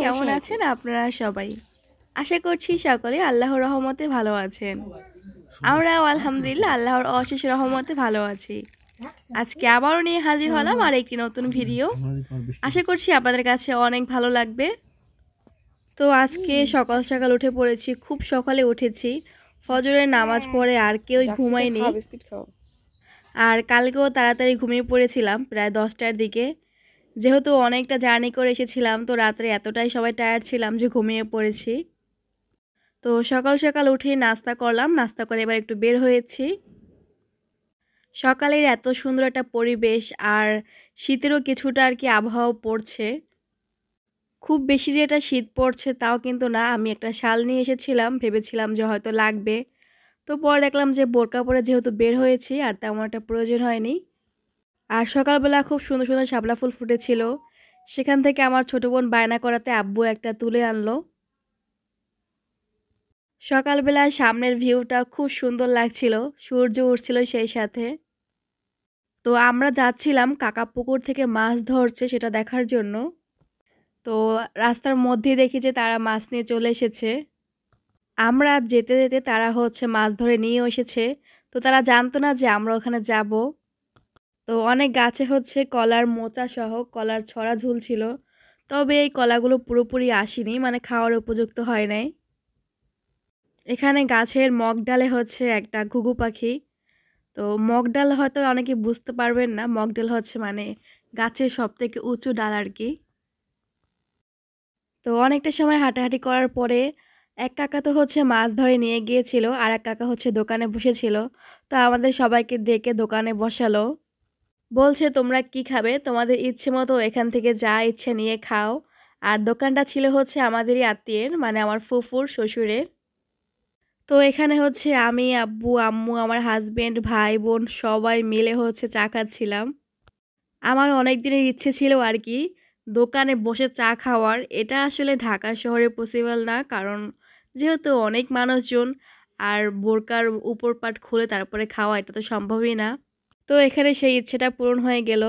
কেমন আছেন আপনারা সবাই আশা করছি সকলে আল্লাহর রহমতে ভালো আছেন আমরাও আলহামদুলিল্লাহ আল্লাহর অশেষ রহমতে ভালো আছি আজকে আবারও নিয়ে হাজির হলাম আর একটি নতুন ভিডিও আশা করছি আপনাদের কাছে অনেক ভালো লাগবে তো আজকে সকাল সকাল উঠে পড়েছি খুব সকালে উঠেছি ফজরের নামাজ পড়ে আর কেউ ঘুমায়নি আর কালকেও তাড়াতাড়ি ঘুমিয়ে পড়েছিলাম প্রায় দশটার দিকে যেহেতু অনেকটা জার্নি করে এসেছিলাম তো রাত্রে এতটাই সবাই টায়ার্ড ছিলাম যে ঘুমিয়ে পড়েছি তো সকাল সকাল উঠে নাস্তা করলাম নাস্তা করে এবার একটু বের হয়েছি সকালের এত সুন্দর একটা পরিবেশ আর শীতেরও কিছুটা আর কি আবহাওয়া পড়ছে খুব বেশি যে এটা শীত পড়ছে তাও কিন্তু না আমি একটা শাল নিয়ে এসেছিলাম ভেবেছিলাম যে হয়তো লাগবে তো পরে দেখলাম যে বোরকা পরে যেহেতু বের হয়েছি আর তেমন একটা প্রয়োজন হয়নি আর সকালবেলা খুব সুন্দর সুন্দর শাপলা ফুল ফুটেছিল সেখান থেকে আমার ছোট বোন বায়না করাতে আব্বু একটা তুলে আনলো সকালবেলা সামনের ভিউটা খুব সুন্দর লাগছিল সূর্য উঠছিল সেই সাথে তো আমরা যাচ্ছিলাম কাকা পুকুর থেকে মাছ ধরছে সেটা দেখার জন্য তো রাস্তার মধ্যে দেখি যে তারা মাছ নিয়ে চলে এসেছে আমরা যেতে যেতে তারা হচ্ছে মাছ ধরে নিয়ে এসেছে তো তারা জানতো না যে আমরা ওখানে যাব তো অনেক গাছে হচ্ছে কলার মোচা সহ কলার ছড়া ঝুলছিল তবে এই কলাগুলো পুরোপুরি আসেনি মানে খাওয়ার উপযুক্ত হয় নাই এখানে গাছের মগ ডালে হচ্ছে একটা ঘুঘু পাখি তো মগ ডাল হয়তো অনেকে বুঝতে পারবেন না মগ ডাল হচ্ছে মানে গাছের সবথেকে উঁচু ডাল আর কি তো অনেকটা সময় হাঁটাহাঁটি করার পরে এক কাকা তো হচ্ছে মাছ ধরে নিয়ে গিয়েছিল আর এক কাকা হচ্ছে দোকানে বসেছিল তো আমাদের সবাইকে ডেকে দোকানে বসালো বলছে তোমরা কি খাবে তোমাদের ইচ্ছে মতো এখান থেকে যা ইচ্ছে নিয়ে খাও আর দোকানটা ছিল হচ্ছে আমাদেরই আত্মীয়ের মানে আমার ফুফুর শ্বশুরের তো এখানে হচ্ছে আমি আব্বু আম্মু আমার হাজব্যান্ড ভাই বোন সবাই মিলে হচ্ছে চা খাচ্ছিলাম আমার অনেক দিনের ইচ্ছে ছিল আর কি দোকানে বসে চা খাওয়ার এটা আসলে ঢাকা শহরে পসিবল না কারণ যেহেতু অনেক মানুষজন আর বোরকার উপর পাট খুলে তারপরে খাওয়া এটা তো সম্ভবই না তো এখানে সেই ইচ্ছেটা পূরণ হয়ে গেল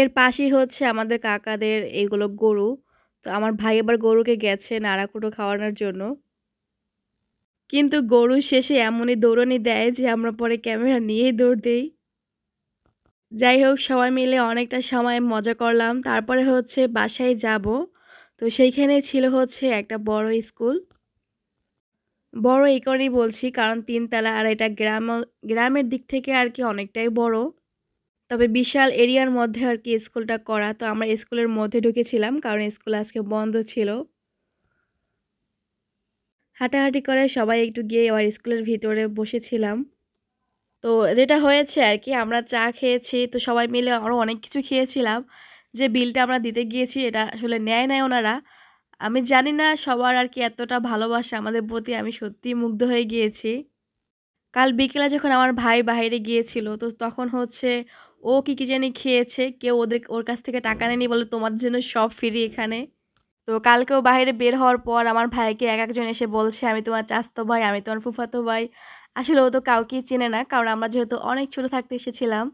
এর পাশেই হচ্ছে আমাদের কাকাদের এইগুলো গরু তো আমার ভাই এবার গরুকে গেছে নাড়াকুটো খাওয়ানোর জন্য কিন্তু গরু শেষে এমনই দৌড়নি দেয় যে আমরা পরে ক্যামেরা নিয়েই দৌড় দিই যাই হোক সবাই মিলে অনেকটা সময় মজা করলাম তারপরে হচ্ছে বাসায় যাব তো সেইখানে ছিল হচ্ছে একটা বড় স্কুল বড় এই কারণেই বলছি কারণ তিনতলা আর এটা গ্রাম গ্রামের দিক থেকে আর কি অনেকটাই বড় তবে বিশাল এরিয়ার মধ্যে আর কি স্কুলটা করা তো আমরা স্কুলের মধ্যে ঢুকেছিলাম কারণ স্কুল আজকে বন্ধ ছিল হাঁটাহাঁটি করে সবাই একটু গিয়ে আবার স্কুলের ভিতরে বসেছিলাম তো যেটা হয়েছে আর কি আমরা চা খেয়েছি তো সবাই মিলে আরও অনেক কিছু খেয়েছিলাম যে বিলটা আমরা দিতে গিয়েছি এটা আসলে নেয় নেয় ওনারা আমি জানি না সবার আর কি এতটা ভালোবাসা আমাদের প্রতি আমি সত্যিই মুগ্ধ হয়ে গিয়েছি কাল বিকেলে যখন আমার ভাই বাইরে গিয়েছিল তো তখন হচ্ছে ও কি কী জানি খেয়েছে কেউ ওদের ওর কাছ থেকে টাকা নেয়নি বলে তোমার জন্য সব ফিরি এখানে তো কালকেও বাইরে বের হওয়ার পর আমার ভাইকে এক একজন এসে বলছে আমি তোমার চাস্তো ভাই আমি তোমার ফুফাতো ভাই আসলে ও তো কাউকেই চেনে না কারণ আমরা যেহেতু অনেক ছোট থাকতে এসেছিলাম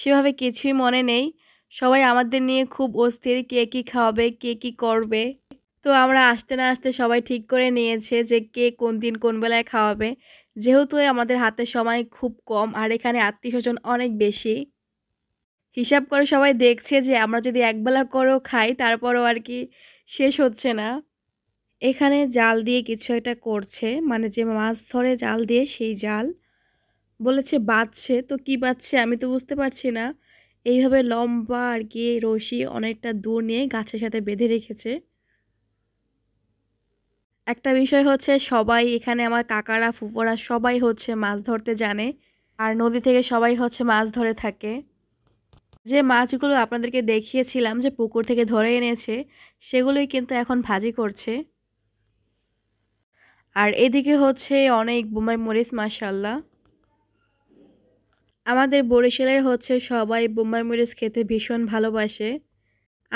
সেভাবে কিছুই মনে নেই সবাই আমাদের নিয়ে খুব অস্থির কে কী খাওয়াবে কে কী করবে তো আমরা আসতে না আসতে সবাই ঠিক করে নিয়েছে যে কে কোন দিন কোন বেলায় খাওয়াবে যেহেতু আমাদের হাতে সময় খুব কম আর এখানে আত্মীয় স্বজন অনেক বেশি হিসাব করে সবাই দেখছে যে আমরা যদি একবেলা করেও খাই তারপরও আর কি শেষ হচ্ছে না এখানে জাল দিয়ে কিছু একটা করছে মানে যে মাছ ধরে জাল দিয়ে সেই জাল বলেছে বাঁচছে তো কি বাঁচছে আমি তো বুঝতে পারছি না এইভাবে লম্বা আর কি রশি অনেকটা দূর নিয়ে গাছের সাথে বেঁধে রেখেছে একটা বিষয় হচ্ছে সবাই এখানে আমার কাকারা ফুপোরা সবাই হচ্ছে মাছ ধরতে জানে আর নদী থেকে সবাই হচ্ছে মাছ ধরে থাকে যে মাছগুলো আপনাদেরকে দেখিয়েছিলাম যে পুকুর থেকে ধরে এনেছে সেগুলোই কিন্তু এখন ভাজি করছে আর এদিকে হচ্ছে অনেক বোম্বাই মরিচ মাসাল্লাহ আমাদের বরিশালের হচ্ছে সবাই বোম্বাই মরিচ খেতে ভীষণ ভালোবাসে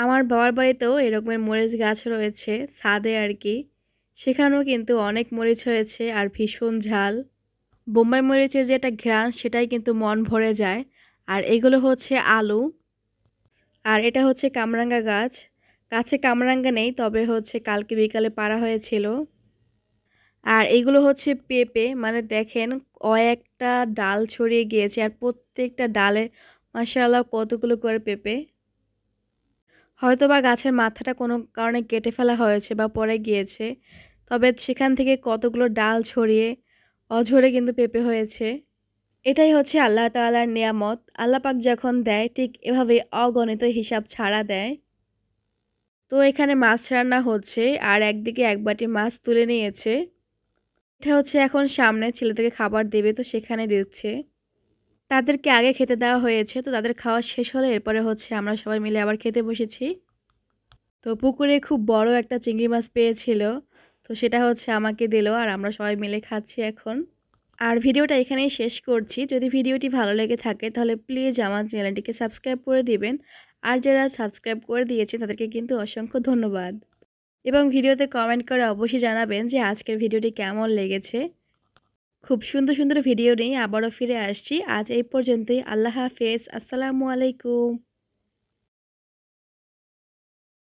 আমার বাবার বাড়িতেও এরকমের মরিচ গাছ রয়েছে ছাদে আর কি সেখানেও কিন্তু অনেক মরিচ হয়েছে আর ভীষণ ঝাল বোম্বাই মরিচের যে একটা ঘ্রাণ সেটাই কিন্তু মন ভরে যায় আর এগুলো হচ্ছে আলু আর এটা হচ্ছে কামরাঙ্গা গাছ গাছে কামরাঙ্গা নেই তবে হচ্ছে কালকে বিকালে পাড়া হয়েছিল আর এগুলো হচ্ছে পেঁপে মানে দেখেন কয়েকটা ডাল ছড়িয়ে গিয়েছে আর প্রত্যেকটা ডালে মাসাল্লাহ কতগুলো করে পেঁপে হয়তো বা গাছের মাথাটা কোনো কারণে কেটে ফেলা হয়েছে বা পরে গিয়েছে তবে সেখান থেকে কতগুলো ডাল ছড়িয়ে অঝরে কিন্তু পেঁপে হয়েছে এটাই হচ্ছে আল্লাহ তাল্লার নিয়ামত আল্লাপাক যখন দেয় ঠিক এভাবে অগণিত হিসাব ছাড়া দেয় তো এখানে মাছ রান্না হচ্ছে আর একদিকে এক বাটি মাছ তুলে নিয়েছে এটা হচ্ছে এখন সামনে ছেলেদেরকে খাবার দেবে তো সেখানে দিচ্ছে তাদেরকে আগে খেতে দেওয়া হয়েছে তো তাদের খাওয়া শেষ হলে এরপরে হচ্ছে আমরা সবাই মিলে আবার খেতে বসেছি তো পুকুরে খুব বড় একটা চিংড়ি মাছ পেয়েছিল তো সেটা হচ্ছে আমাকে দিল আর আমরা সবাই মিলে খাচ্ছি এখন আর ভিডিওটা এখানেই শেষ করছি যদি ভিডিওটি ভালো লেগে থাকে তাহলে প্লিজ আমার চ্যানেলটিকে সাবস্ক্রাইব করে দিবেন আর যারা সাবস্ক্রাইব করে দিয়েছে তাদেরকে কিন্তু অসংখ্য ধন্যবাদ এবং ভিডিওতে কমেন্ট করে অবশ্যই জানাবেন যে আজকের ভিডিওটি কেমন লেগেছে খুব সুন্দর সুন্দর ভিডিও নিয়ে আবারও ফিরে আসছি আজ এই পর্যন্তই আল্লাহ হাফেজ আসসালামু আলাইকুম